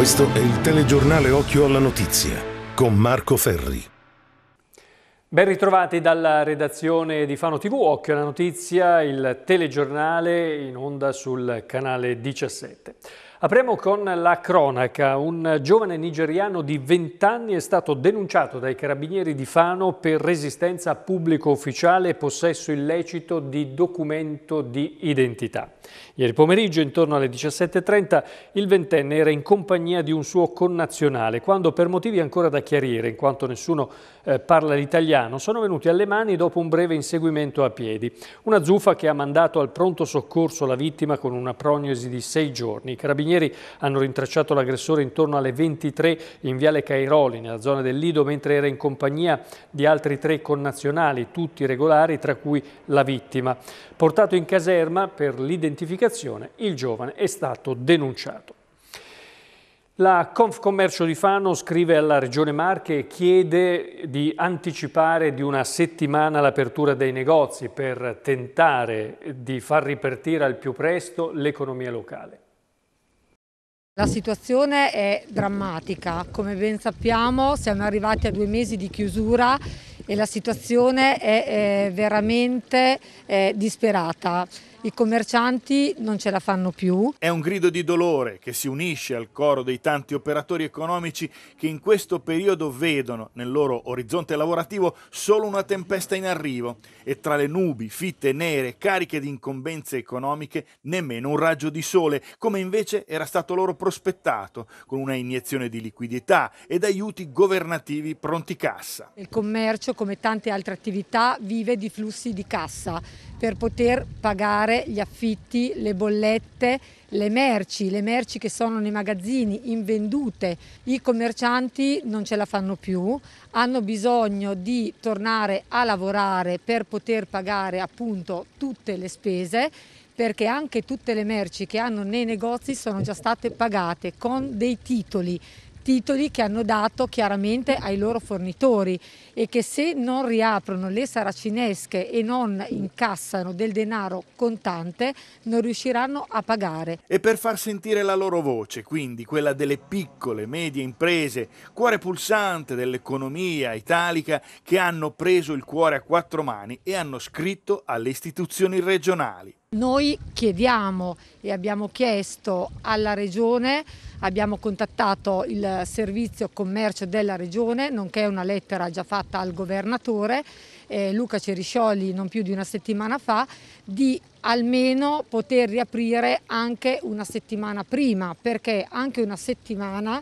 Questo è il telegiornale Occhio alla Notizia con Marco Ferri. Ben ritrovati dalla redazione di Fano TV, Occhio alla Notizia, il telegiornale in onda sul canale 17. Apriamo con la cronaca. Un giovane nigeriano di 20 anni è stato denunciato dai carabinieri di Fano per resistenza a pubblico ufficiale e possesso illecito di documento di identità. Ieri pomeriggio, intorno alle 17.30, il ventenne era in compagnia di un suo connazionale, quando per motivi ancora da chiarire, in quanto nessuno eh, parla l'italiano, sono venuti alle mani dopo un breve inseguimento a piedi. Una zuffa che ha mandato al pronto soccorso la vittima con una prognosi di sei giorni. I carabinieri carabinieri hanno rintracciato l'aggressore intorno alle 23 in Viale Cairoli, nella zona del Lido, mentre era in compagnia di altri tre connazionali, tutti regolari, tra cui la vittima. Portato in caserma per l'identificazione, il giovane è stato denunciato. La Confcommercio di Fano scrive alla Regione Marche e chiede di anticipare di una settimana l'apertura dei negozi per tentare di far ripartire al più presto l'economia locale. La situazione è drammatica, come ben sappiamo siamo arrivati a due mesi di chiusura e la situazione è, è eh, veramente è, eh, disperata i commercianti non ce la fanno più. È un grido di dolore che si unisce al coro dei tanti operatori economici che in questo periodo vedono nel loro orizzonte lavorativo solo una tempesta in arrivo e tra le nubi fitte nere cariche di incombenze economiche nemmeno un raggio di sole, come invece era stato loro prospettato, con una iniezione di liquidità ed aiuti governativi pronti cassa. Il commercio, come tante altre attività, vive di flussi di cassa per poter pagare pagare gli affitti, le bollette, le merci, le merci che sono nei magazzini invendute. I commercianti non ce la fanno più, hanno bisogno di tornare a lavorare per poter pagare appunto tutte le spese perché anche tutte le merci che hanno nei negozi sono già state pagate con dei titoli titoli che hanno dato chiaramente ai loro fornitori e che se non riaprono le saracinesche e non incassano del denaro contante non riusciranno a pagare. E per far sentire la loro voce, quindi quella delle piccole, e medie imprese, cuore pulsante dell'economia italica che hanno preso il cuore a quattro mani e hanno scritto alle istituzioni regionali. Noi chiediamo e abbiamo chiesto alla Regione, abbiamo contattato il servizio commercio della Regione, nonché una lettera già fatta al Governatore, eh, Luca Ceriscioli non più di una settimana fa, di almeno poter riaprire anche una settimana prima, perché anche una settimana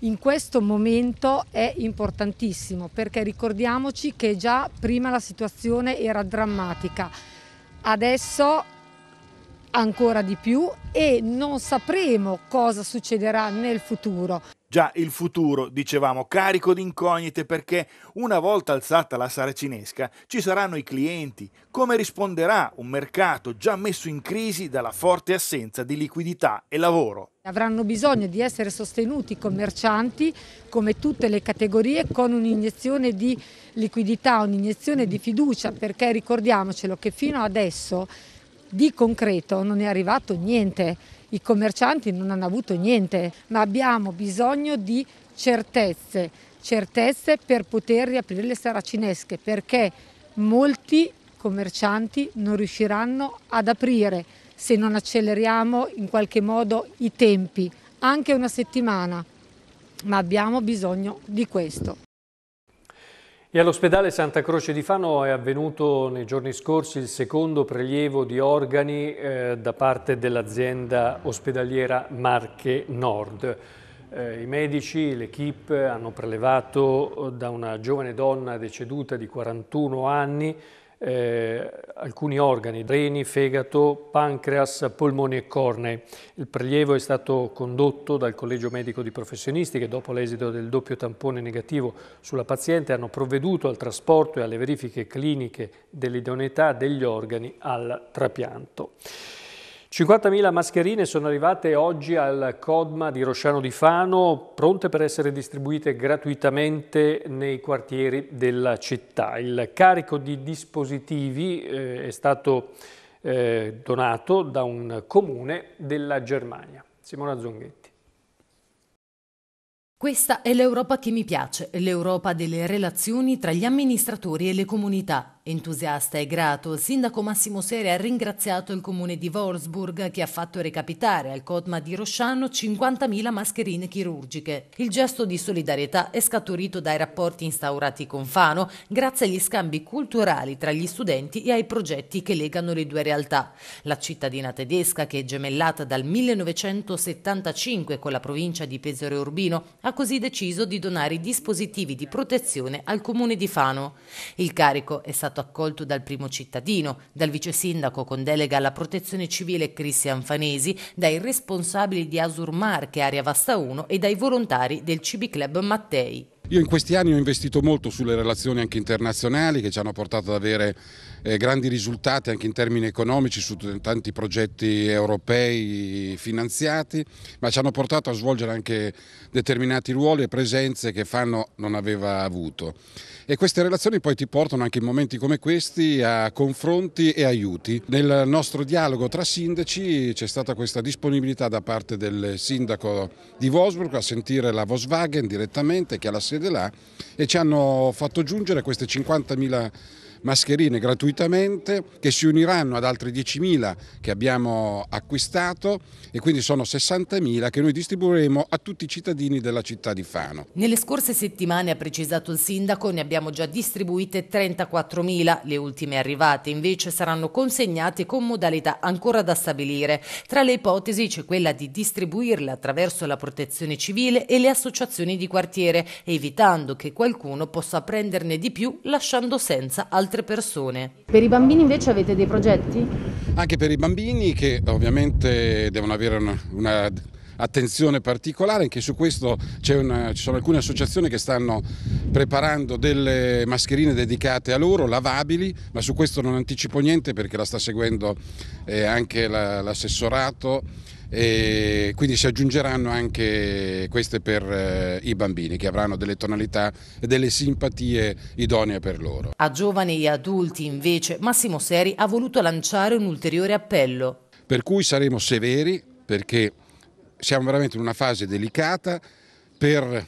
in questo momento è importantissimo, perché ricordiamoci che già prima la situazione era drammatica. Adesso ancora di più e non sapremo cosa succederà nel futuro. Già il futuro, dicevamo, carico di incognite perché una volta alzata la saracinesca ci saranno i clienti. Come risponderà un mercato già messo in crisi dalla forte assenza di liquidità e lavoro? Avranno bisogno di essere sostenuti i commercianti, come tutte le categorie, con un'iniezione di liquidità, un'iniezione di fiducia, perché ricordiamocelo che fino adesso di concreto non è arrivato niente, i commercianti non hanno avuto niente, ma abbiamo bisogno di certezze, certezze per poter riaprire le saracinesche perché molti commercianti non riusciranno ad aprire se non acceleriamo in qualche modo i tempi, anche una settimana, ma abbiamo bisogno di questo. E all'ospedale Santa Croce di Fano è avvenuto nei giorni scorsi il secondo prelievo di organi eh, da parte dell'azienda ospedaliera Marche Nord. Eh, I medici, l'equipe hanno prelevato eh, da una giovane donna deceduta di 41 anni eh, alcuni organi, reni, fegato, pancreas, polmoni e corne. Il prelievo è stato condotto dal Collegio Medico di Professionisti che dopo l'esito del doppio tampone negativo sulla paziente hanno provveduto al trasporto e alle verifiche cliniche dell'idoneità degli organi al trapianto. 50.000 mascherine sono arrivate oggi al CODMA di Rosciano di Fano, pronte per essere distribuite gratuitamente nei quartieri della città. Il carico di dispositivi eh, è stato eh, donato da un comune della Germania. Simona Zonghetti. Questa è l'Europa che mi piace, l'Europa delle relazioni tra gli amministratori e le comunità. Entusiasta e grato, il sindaco Massimo Seri ha ringraziato il comune di Wolfsburg che ha fatto recapitare al Codma di Rosciano 50.000 mascherine chirurgiche. Il gesto di solidarietà è scaturito dai rapporti instaurati con Fano grazie agli scambi culturali tra gli studenti e ai progetti che legano le due realtà. La cittadina tedesca, che è gemellata dal 1975 con la provincia di Pesaro Urbino, ha così deciso di donare i dispositivi di protezione al comune di Fano. Il carico è stato stato accolto dal primo cittadino, dal vice sindaco con delega alla protezione civile Cristian Fanesi, dai responsabili di Asurmarche, Area Vasta 1 e dai volontari del CB Club Mattei. Io in questi anni ho investito molto sulle relazioni anche internazionali che ci hanno portato ad avere eh, grandi risultati anche in termini economici su tanti progetti europei finanziati, ma ci hanno portato a svolgere anche determinati ruoli e presenze che Fanno non aveva avuto. E queste relazioni poi ti portano anche in momenti come questi a confronti e aiuti. Nel nostro dialogo tra sindaci c'è stata questa disponibilità da parte del sindaco di Wolfsburg a sentire la Volkswagen direttamente che alla sera di là e ci hanno fatto giungere queste 50.000 mascherine gratuitamente che si uniranno ad altre 10.000 che abbiamo acquistato e quindi sono 60.000 che noi distribuiremo a tutti i cittadini della città di Fano. Nelle scorse settimane, ha precisato il sindaco, ne abbiamo già distribuite 34.000, le ultime arrivate invece saranno consegnate con modalità ancora da stabilire. Tra le ipotesi c'è quella di distribuirle attraverso la protezione civile e le associazioni di quartiere, evitando che qualcuno possa prenderne di più lasciando senza altri altre persone. Per i bambini invece avete dei progetti? Anche per i bambini che ovviamente devono avere una, una attenzione particolare, anche su questo una, ci sono alcune associazioni che stanno preparando delle mascherine dedicate a loro, lavabili, ma su questo non anticipo niente perché la sta seguendo eh, anche l'assessorato. La, e quindi si aggiungeranno anche queste per eh, i bambini che avranno delle tonalità e delle simpatie idonee per loro. A giovani e adulti invece Massimo Seri ha voluto lanciare un ulteriore appello. Per cui saremo severi perché siamo veramente in una fase delicata per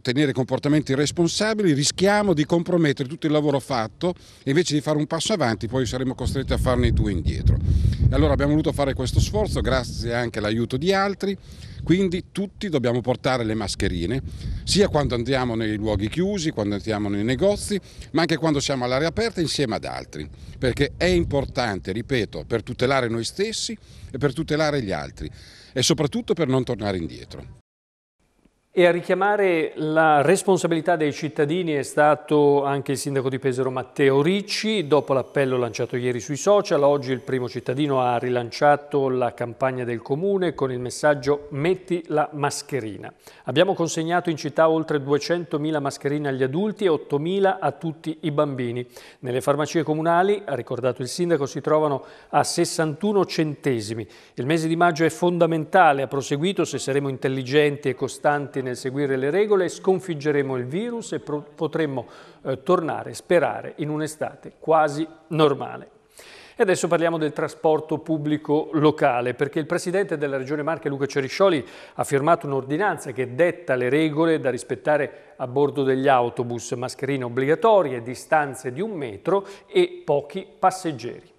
tenere comportamenti responsabili rischiamo di compromettere tutto il lavoro fatto e invece di fare un passo avanti poi saremo costretti a farne due indietro. Allora abbiamo voluto fare questo sforzo grazie anche all'aiuto di altri, quindi tutti dobbiamo portare le mascherine, sia quando andiamo nei luoghi chiusi, quando andiamo nei negozi, ma anche quando siamo all'aria aperta insieme ad altri, perché è importante, ripeto, per tutelare noi stessi e per tutelare gli altri e soprattutto per non tornare indietro. E a richiamare la responsabilità dei cittadini è stato anche il sindaco di Pesaro Matteo Ricci. Dopo l'appello lanciato ieri sui social, oggi il primo cittadino ha rilanciato la campagna del comune con il messaggio Metti la mascherina. Abbiamo consegnato in città oltre 200.000 mascherine agli adulti e 8.000 a tutti i bambini. Nelle farmacie comunali, ha ricordato il sindaco, si trovano a 61 centesimi. Il mese di maggio è fondamentale, ha proseguito, se saremo intelligenti e costanti nel seguire le regole, sconfiggeremo il virus e potremmo eh, tornare, sperare, in un'estate quasi normale. E adesso parliamo del trasporto pubblico locale, perché il Presidente della Regione Marche, Luca Ceriscioli, ha firmato un'ordinanza che detta le regole da rispettare a bordo degli autobus, mascherine obbligatorie, distanze di un metro e pochi passeggeri.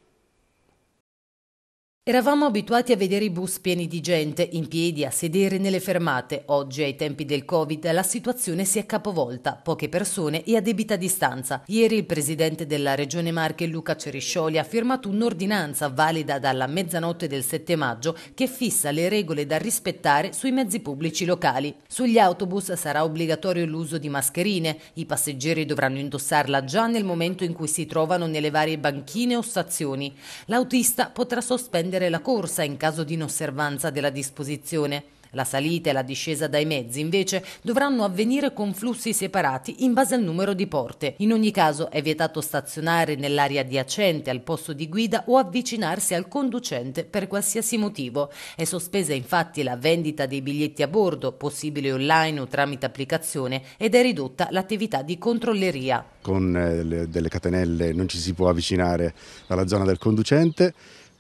Eravamo abituati a vedere i bus pieni di gente, in piedi, a sedere nelle fermate. Oggi, ai tempi del Covid, la situazione si è capovolta, poche persone e a debita distanza. Ieri il presidente della Regione Marche, Luca Ceriscioli, ha firmato un'ordinanza valida dalla mezzanotte del 7 maggio che fissa le regole da rispettare sui mezzi pubblici locali. Sugli autobus sarà obbligatorio l'uso di mascherine, i passeggeri dovranno indossarla già nel momento in cui si trovano nelle varie banchine o stazioni. L'autista potrà sospendere sospendere la corsa in caso di inosservanza della disposizione. La salita e la discesa dai mezzi invece dovranno avvenire con flussi separati in base al numero di porte. In ogni caso è vietato stazionare nell'area adiacente al posto di guida o avvicinarsi al conducente per qualsiasi motivo. È sospesa infatti la vendita dei biglietti a bordo, possibile online o tramite applicazione, ed è ridotta l'attività di controlleria. Con eh, delle catenelle non ci si può avvicinare alla zona del conducente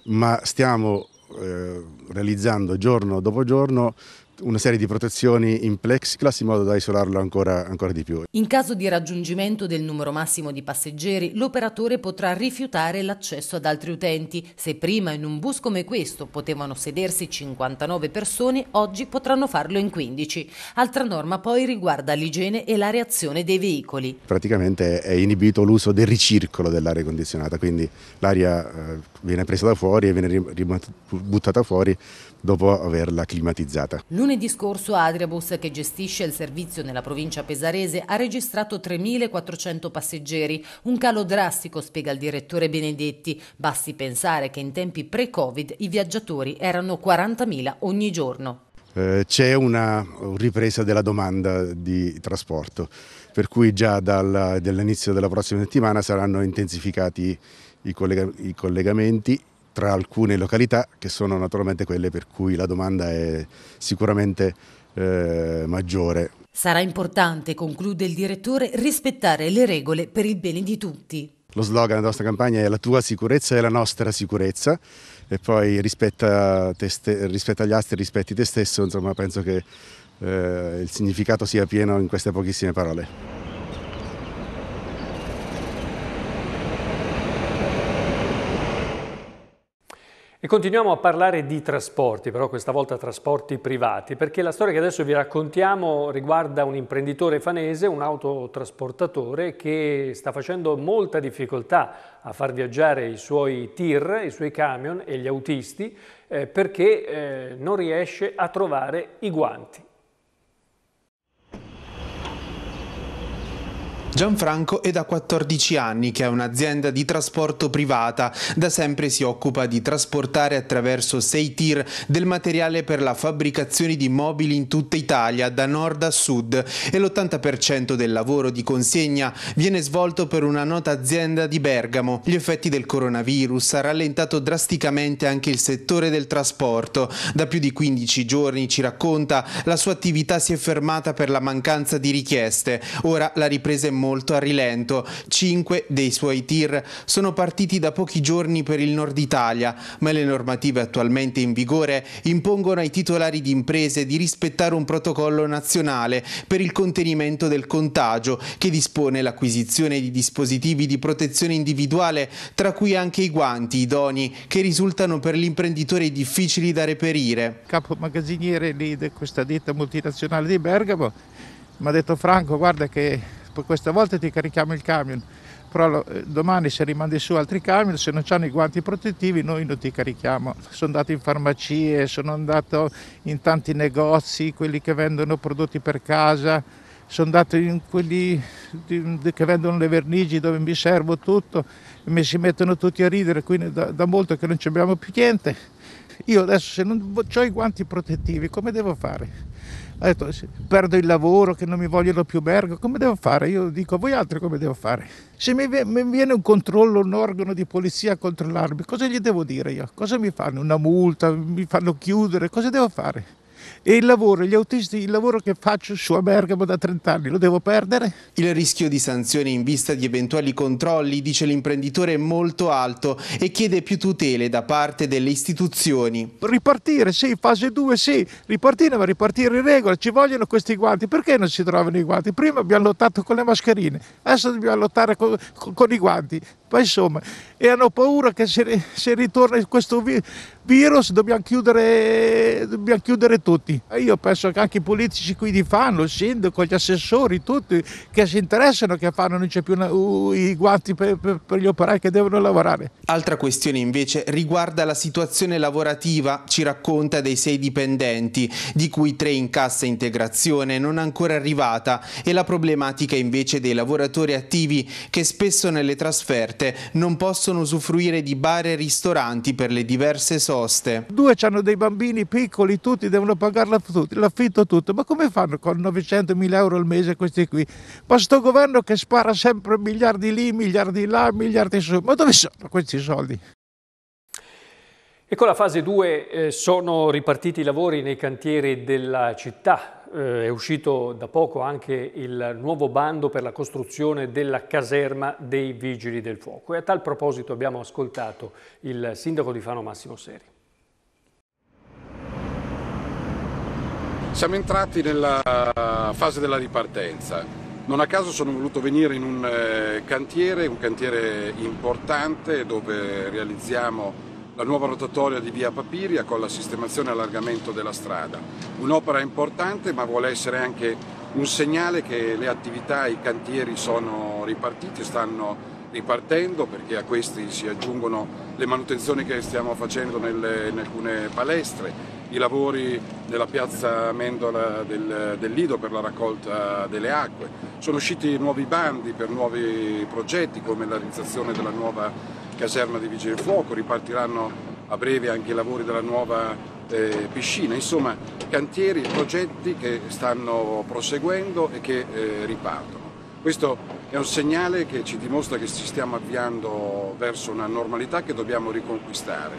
ma stiamo eh, realizzando giorno dopo giorno una serie di protezioni in plexiglass in modo da isolarlo ancora, ancora, di più. In caso di raggiungimento del numero massimo di passeggeri, l'operatore potrà rifiutare l'accesso ad altri utenti. Se prima in un bus come questo potevano sedersi 59 persone, oggi potranno farlo in 15. Altra norma poi riguarda l'igiene e la reazione dei veicoli. Praticamente è inibito l'uso del ricircolo dell'aria condizionata, quindi l'aria eh, viene presa da fuori e viene buttata fuori dopo averla climatizzata. Lunedì Lunedì scorso Adriabus, che gestisce il servizio nella provincia pesarese, ha registrato 3.400 passeggeri, un calo drastico, spiega il direttore Benedetti. Basti pensare che in tempi pre-Covid i viaggiatori erano 40.000 ogni giorno eh, c'è una ripresa della domanda di trasporto, per cui già dall'inizio della prossima settimana saranno intensificati i, i collegamenti tra alcune località che sono naturalmente quelle per cui la domanda è sicuramente eh, maggiore. Sarà importante, conclude il direttore, rispettare le regole per il bene di tutti. Lo slogan della nostra campagna è la tua sicurezza è la nostra sicurezza e poi rispetta, ste, rispetta gli altri, rispetti te stesso, insomma penso che eh, il significato sia pieno in queste pochissime parole. E continuiamo a parlare di trasporti, però questa volta trasporti privati, perché la storia che adesso vi raccontiamo riguarda un imprenditore fanese, un autotrasportatore che sta facendo molta difficoltà a far viaggiare i suoi tir, i suoi camion e gli autisti eh, perché eh, non riesce a trovare i guanti. Gianfranco è da 14 anni che ha un'azienda di trasporto privata. Da sempre si occupa di trasportare attraverso sei tir del materiale per la fabbricazione di mobili in tutta Italia, da nord a sud, e l'80% del lavoro di consegna viene svolto per una nota azienda di Bergamo. Gli effetti del coronavirus ha rallentato drasticamente anche il settore del trasporto. Da più di 15 giorni, ci racconta, la sua attività si è fermata per la mancanza di richieste. Ora la ripresa è molto molto a rilento. Cinque dei suoi tir sono partiti da pochi giorni per il nord Italia, ma le normative attualmente in vigore impongono ai titolari di imprese di rispettare un protocollo nazionale per il contenimento del contagio che dispone l'acquisizione di dispositivi di protezione individuale, tra cui anche i guanti idoni, che risultano per l'imprenditore difficili da reperire. Capo magazziniere di questa ditta multinazionale di Bergamo mi ha detto Franco guarda che questa volta ti carichiamo il camion, però eh, domani se rimandi su altri camion, se non hanno i guanti protettivi noi non ti carichiamo. Sono andato in farmacie, sono andato in tanti negozi, quelli che vendono prodotti per casa, sono andato in quelli che vendono le vernici dove mi servo tutto, e mi si mettono tutti a ridere, quindi da, da molto che non abbiamo più niente. Io adesso se non ho i guanti protettivi come devo fare? ha detto perdo il lavoro, che non mi vogliono più Bergo, come devo fare? Io dico a voi altri come devo fare? Se mi, viene un controllo, un organo di polizia a controllarmi, cosa gli devo dire io? Cosa mi fanno? Una multa? Mi fanno chiudere? Cosa devo fare? E il lavoro, gli autisti, il lavoro che faccio su a Bergamo da 30 anni, lo devo perdere? Il rischio di sanzioni in vista di eventuali controlli, dice l'imprenditore, è molto alto e chiede più tutele da parte delle istituzioni. Ripartire, sì, fase 2, sì, ripartire, ma ripartire in regola, ci vogliono questi guanti, perché non si trovano i guanti? Prima abbiamo lottato con le mascherine, adesso dobbiamo lottare con, con, con i guanti ma insomma, e hanno paura che se, se ritorna questo vi- virus dobbiamo chiudere, dobbiamo chiudere tutti. Io penso che anche i politici qui di fanno, il sindaco, gli assessori, tutti che si interessano che fanno, non c'è più una, uh, i guanti per, per, per gli operai che devono lavorare. Altra questione invece riguarda la situazione lavorativa, ci racconta dei sei dipendenti, di cui tre in cassa integrazione non ancora arrivata e la problematica invece dei lavoratori attivi che spesso nelle trasferte queste non possono usufruire di bar e ristoranti per le diverse soste. Due hanno dei bambini piccoli, tutti devono pagare l'affitto, tutto, ma come fanno con 900 mila euro al mese questi qui? Ma sto governo che spara sempre miliardi lì, miliardi là, miliardi su, ma dove sono questi soldi? E con la fase 2 eh, sono ripartiti i lavori nei cantieri della città eh, è uscito da poco anche il nuovo bando per la costruzione della caserma dei Vigili del Fuoco e a tal proposito abbiamo ascoltato il sindaco di Fano Massimo Seri. Siamo entrati nella eh, fase della ripartenza. Non a caso sono voluto venire in un eh, cantiere, un cantiere importante dove realizziamo la nuova rotatoria di via Papiria con la sistemazione e allargamento della strada. Un'opera importante ma vuole essere anche un segnale che le attività, i cantieri sono ripartiti, stanno ripartendo perché a questi si aggiungono le manutenzioni che stiamo facendo nelle, in alcune palestre, i lavori nella piazza Mendola del, del, Lido per la raccolta delle acque. Sono usciti nuovi bandi per nuovi progetti come la realizzazione della nuova caserma dei Vigili del Fuoco, ripartiranno a breve anche i lavori della nuova eh, piscina, insomma cantieri, progetti che stanno proseguendo e che eh, ripartono. Questo è un segnale che ci dimostra che ci stiamo avviando verso una normalità che dobbiamo riconquistare,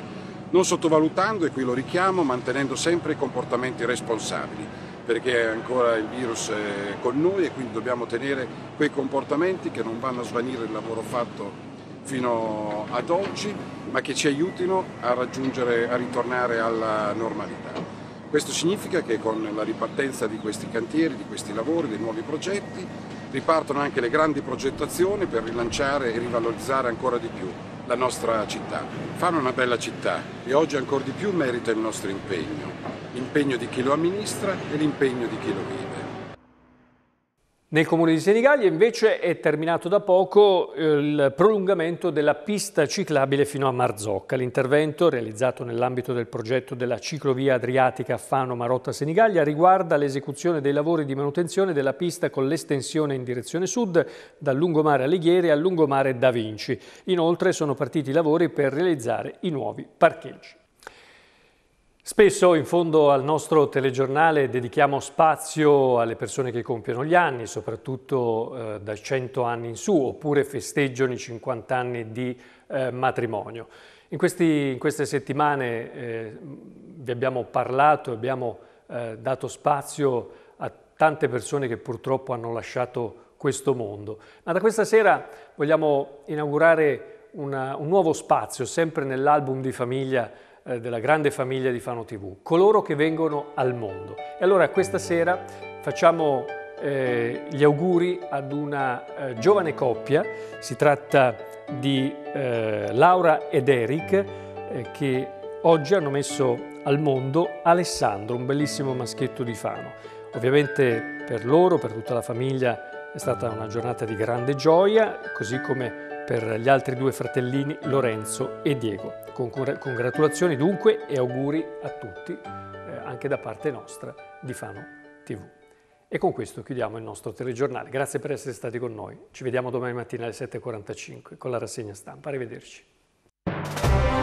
non sottovalutando, e qui lo richiamo, mantenendo sempre i comportamenti responsabili, perché ancora il virus è eh, con noi e quindi dobbiamo tenere quei comportamenti che non vanno a svanire il lavoro fatto fino ad oggi, ma che ci aiutino a, raggiungere, a ritornare alla normalità. Questo significa che con la ripartenza di questi cantieri, di questi lavori, dei nuovi progetti, ripartono anche le grandi progettazioni per rilanciare e rivalorizzare ancora di più la nostra città. Fanno una bella città e oggi ancora di più merita il nostro impegno, l'impegno di chi lo amministra e l'impegno di chi lo vive. Nel comune di Senigallia invece è terminato da poco eh, il prolungamento della pista ciclabile fino a Marzocca. L'intervento, realizzato nell'ambito del progetto della ciclovia adriatica Fano-Marotta-Senigallia, riguarda l'esecuzione dei lavori di manutenzione della pista con l'estensione in direzione sud dal lungomare Alighieri al lungomare Da Vinci. Inoltre sono partiti i lavori per realizzare i nuovi parcheggi. Spesso in fondo al nostro telegiornale dedichiamo spazio alle persone che compiono gli anni, soprattutto eh, da 100 anni in su, oppure festeggiano i 50 anni di eh, matrimonio. In, questi, in, queste settimane eh, vi abbiamo parlato, abbiamo eh, dato spazio a tante persone che purtroppo hanno lasciato questo mondo. Ma da questa sera vogliamo inaugurare una, un nuovo spazio, sempre nell'album di famiglia eh, della grande famiglia di Fano TV, coloro che vengono al mondo. E allora questa sera facciamo eh, gli auguri ad una eh, giovane coppia, si tratta di eh, Laura ed Eric eh, che oggi hanno messo al mondo Alessandro, un bellissimo maschietto di Fano. Ovviamente per loro, per tutta la famiglia, è stata una giornata di grande gioia, così come per gli altri due fratellini Lorenzo e Diego. congratulazioni dunque e auguri a tutti, eh, anche da parte nostra di Fano TV. E con questo chiudiamo il nostro telegiornale. Grazie per essere stati con noi. Ci vediamo domani mattina alle 7.45 con la rassegna stampa. Arrivederci.